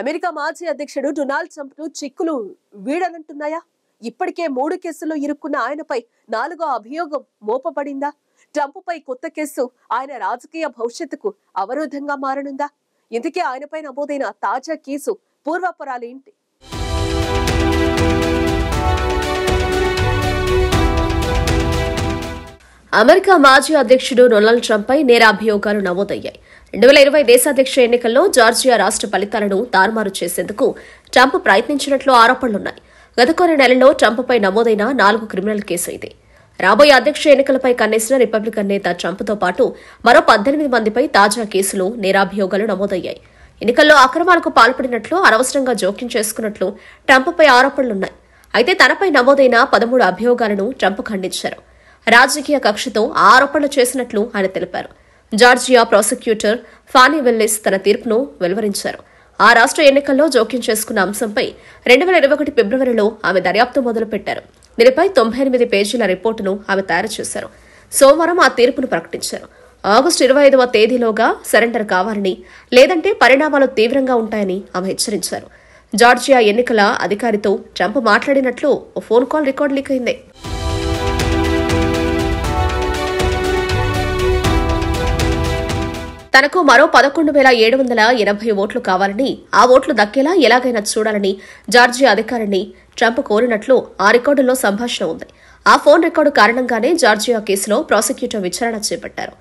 America మాజీ అధ్యక్షుడు Donald Trump ను చిక్కులు వీడనంటున్నాయా ఇప్పటికే మూడు కేసుల్లో ఇరుక్కున్న ఆయనపై నాలుగో అభియోగం మోపబడిందా ట్రంప్పై కొత్త కేసు ఆయన రాజకీయ భవిష్యత్తుకు అవరోధంగా మారనుందా ఇందుకే ఆయనపై నమోదైన తాజా కేసు ఏంటి అమెరికా మాజీ అధ్యక్షుడు డొనాల్డ్ ట్రంప్పై నేరాభియోగాలు నమోదయ్యాయి రెండు వేల ఇరవై దేశాధ్యక్ష ఎన్నికల్లో జార్జియా రాష్ట్ర ఫలితాలను తారుమారు చేసేందుకు ట్రంప్ ప్రయత్నించినట్లు ఆరోపణలున్నాయి గత కొన్ని నెలల్లో ట్రంప్పై నమోదైన నాలుగు క్రిమినల్ కేసు ఇది రాబోయే అధ్యక్ష ఎన్నికలపై కన్నేసిన రిపబ్లికన్ నేత ట్రంప్తో పాటు మరో పద్దెనిమిది మందిపై తాజా కేసులు నేరాభియోగాలు నమోదయ్యాయి ఎన్నికల్లో అక్రమాలకు పాల్పడినట్లు అనవసరంగా జోక్యం చేసుకున్నట్లు ట్రంప్పై ఆరోపణలున్నాయి అయితే తనపై నమోదైన పదమూడు అభియోగాలను ట్రంప్ ఖండించారు రాజకీయ కక్షతో ఆరోపణలు చేసినట్లు ఆయన తెలిపారు జార్జియా ప్రాసిక్యూటర్ ఫానీ వెల్లిస్ తన తీర్పును వెలువరించారు ఆ రాష్ట్ర ఎన్నికల్లో జోక్యం చేసుకున్న అంశంపై రెండు వేల ఇరవై ఒకటి ఫిబ్రవరిలో ఆమె దర్యాప్తు మొదలుపెట్టారు దీనిపై తొంభై ఎనిమిది పేజీల రిపోర్టును ఆమె తయారు చేశారు సోమవారం ఆ తీర్పును ప్రకటించారు ఆగస్టు ఇరవై ఐదవ తేదీలోగా సరెండర్ కావాలని లేదంటే పరిణామాలు తీవ్రంగా ఉంటాయని ఆమె హెచ్చరించారు జార్జియా ఎన్నికల అధికారితో ట్రంప్ మాట్లాడినట్లు ఓ ఫోన్ కాల్ రికార్డు లీక్ అయింది తనకు మరో పదకొండు వేల ఏడు వందల ఎనభై ఓట్లు కావాలని ఆ ఓట్లు దక్కేలా ఎలాగైనా చూడాలని జార్జియా అధికారిని ట్రంప్ కోరినట్లు ఆ రికార్డుల్లో సంభాషణ ఉంది ఆ ఫోన్ రికార్డు కారణంగానే జార్జియా కేసులో ప్రాసిక్యూటర్ విచారణ చేపట్టారు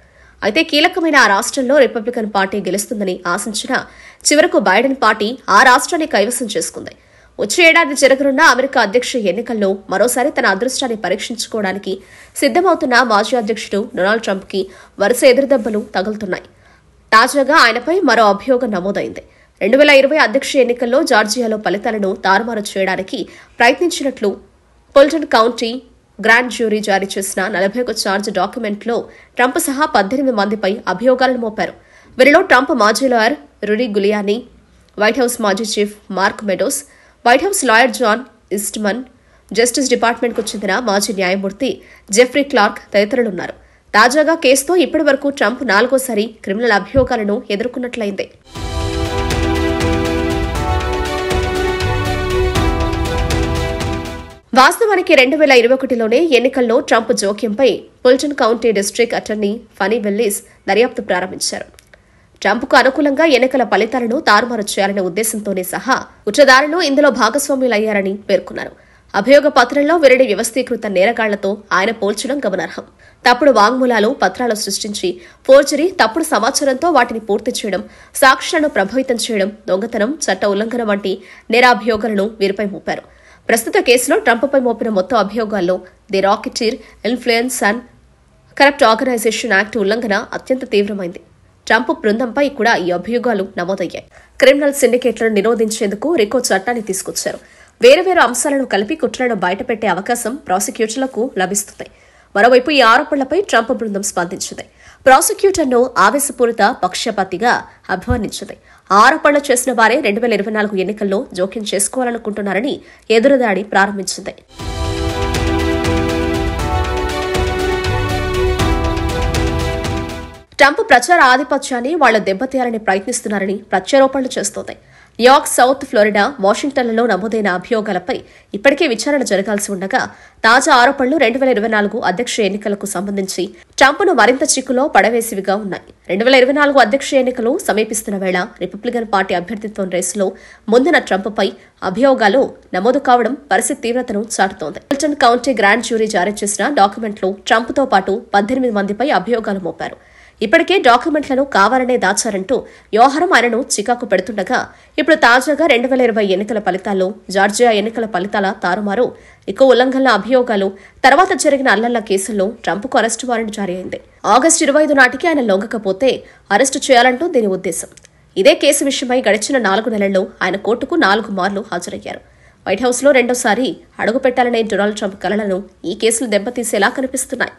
అయితే కీలకమైన ఆ రాష్ట్రంలో రిపబ్లికన్ పార్టీ గెలుస్తుందని ఆశించిన చివరకు బైడెన్ పార్టీ ఆ రాష్ట్రాన్ని కైవసం చేసుకుంది వచ్చే ఏడాది జరగనున్న అమెరికా అధ్యక్ష ఎన్నికల్లో మరోసారి తన అదృష్టాన్ని పరీక్షించుకోవడానికి సిద్దమవుతున్న మాజీ అధ్యక్షుడు డొనాల్డ్ ట్రంప్కి వరుస ఎదురుదెబ్బలు తగులుతున్నాయి తాజాగా ఆయనపై మరో అభియోగం నమోదైంది రెండు వేల ఇరవై అధ్యక్ష ఎన్నికల్లో జార్జియాలో ఫలితాలను తారుమారు చేయడానికి ప్రయత్నించినట్లు పొల్టన్ కౌంటీ గ్రాండ్ జ్యూరీ జారీ చేసిన నలభై ఒక చార్జ్ డాక్యుమెంట్లో ట్రంప్ సహా పద్దెనిమిది మందిపై అభియోగాలను మోపారు వీరిలో ట్రంప్ మాజీ lawyer Rudy Giuliani White House మాజీ chief Mark Meadows White House lawyer John Eastman justice డిపార్ట్మెంట్కు చెందిన మాజీ న్యాయమూర్తి జెఫ్రీ క్లార్క్ తదితరులున్నారు తాజాగా కేసుతో ఇప్పటివరకు ట్రంప్ నాలుగోసారి క్రిమినల్ అభియోగాలను ఎదుర్కొన్నట్లయింది వాస్తవానికి రెండు వేల ఇరవై ఒకటిలోనే ఎన్నికల్లో ట్రంప్ జోక్యంపై Fulton county district attorney Fani Willis దర్యాప్తు ప్రారంభించారు ట్రంప్కు అనుకూలంగా ఎన్నికల ఫలితాలను తారుమారు చేయాలనే ఉద్దేశంతోనే సహా ఉచ్చదారులు ఇందులో భాగస్వామ్యులయ్యారని పేర్కొన్నారు అభియోగ పత్రంలో విరడి వ్యవస్థీకృత నేరగాళ్లతో ఆయన పోల్చడం గమనార్హం తప్పుడు వాంగ్మూలాలు పత్రాలు సృష్టించి ఫోర్జరీ తప్పుడు సమాచారంతో వాటిని పూర్తి చేయడం సాక్షులను ప్రభావితం చేయడం దొంగతనం చట్ట ఉల్లంఘన వంటి నేరాభియోగాలను వీరిపై మోపారు ప్రస్తుత కేసులో ట్రంప్పై మోపిన మొత్తం అభియోగాల్లో the racketeer influence and corrupt organization act ఉల్లంఘన అత్యంత తీవ్రమైంది ట్రంప్ బృందంపై కూడా ఈ అభియోగాలు నమోదయ్యాయి క్రిమినల్ సిండికేట్లను నిరోధించేందుకు రికో చట్టాన్ని తీసుకొచ్చారు వేరువేరు అంశాలను కలిపి కుట్రను బయటపెట్టే అవకాశం ప్రాసిక్యూటర్లకు లభిస్తుంది మరోవైపు ఈ ఆరోపణలపై ట్రంప్ బృందం స్పందించింది ప్రాసిక్యూటర్ను ఆవేశపూరిత పక్షపాతిగా అభివర్ణించింది ఆరోపణలు చేసిన వారే రెండు వేల ఇరవై నాలుగు ఎన్నికల్లో జోక్యం చేసుకోవాలనుకుంటున్నారని ఎదురుదాడి ప్రారంభించింది ట్రంప్ ప్రచార ఆధిపత్యాన్ని వాళ్లు దెబ్బతీయాలని ప్రయత్నిస్తున్నారని ప్రత్యారోపణలు చేస్తోంది యార్క్ సౌత్ ఫ్లోరిడా వాషింగ్టన్లలో నమోదైన అభియోగాలపై ఇప్పటికే విచారణ జరగాల్సి ఉండగా తాజా ఆరోపణలు రెండు వేల ఇరవై నాలుగు అధ్యక్ష ఎన్నికలకు సంబంధించి ట్రంప్ను మరింత చిక్కులో పడవేసివిగా ఉన్నాయి రెండు వేల ఇరవై నాలుగు అధ్యక్ష ఎన్నికలు సమీపిస్తున్న వేళ రిపబ్లికన్ పార్టీ అభ్యర్థిత్వం రేసులో ముందున ట్రంప్పై అభియోగాలు నమోదు కావడం పరిస్థితి తీవ్రతను చాటుతోంది హిల్టన్ కౌంటీ గ్రాండ్ జ్యూరీ జారీ చేసిన డాక్యుమెంట్లో ట్రంప్తో పాటు పద్దెనిమిది మందిపై అభియోగాలు మోపారు ఇప్పటికే డాక్యుమెంట్లను కావాలనే దాచారంటూ వ్యవహారం ఆయనను చికాకు పెడుతుండగా ఇప్పుడు తాజాగా రెండు వేల ఇరవై ఎన్నికల ఫలితాల్లో జార్జియా ఎన్నికల ఫలితాల తారుమారు ఎక్కువ ఉల్లంఘనల అభియోగాలు తర్వాత జరిగిన అల్లల్ల కేసుల్లో ట్రంప్కు అరెస్టు వారెంట్ జారీ అయింది ఆగస్టు ఇరవై ఐదు నాటికి ఆయన లొంగకపోతే అరెస్టు చేయాలంటూ దీని ఉద్దేశం ఇదే కేసు విషయమై గడిచిన నాలుగు నెలల్లో ఆయన కోర్టుకు నాలుగు మార్లు హాజరయ్యారు వైట్ హౌస్లో రెండోసారి అడుగుపెట్టాలనే డొనాల్డ్ ట్రంప్ కలలను ఈ కేసులు దెబ్బతీసేలా కనిపిస్తున్నాయి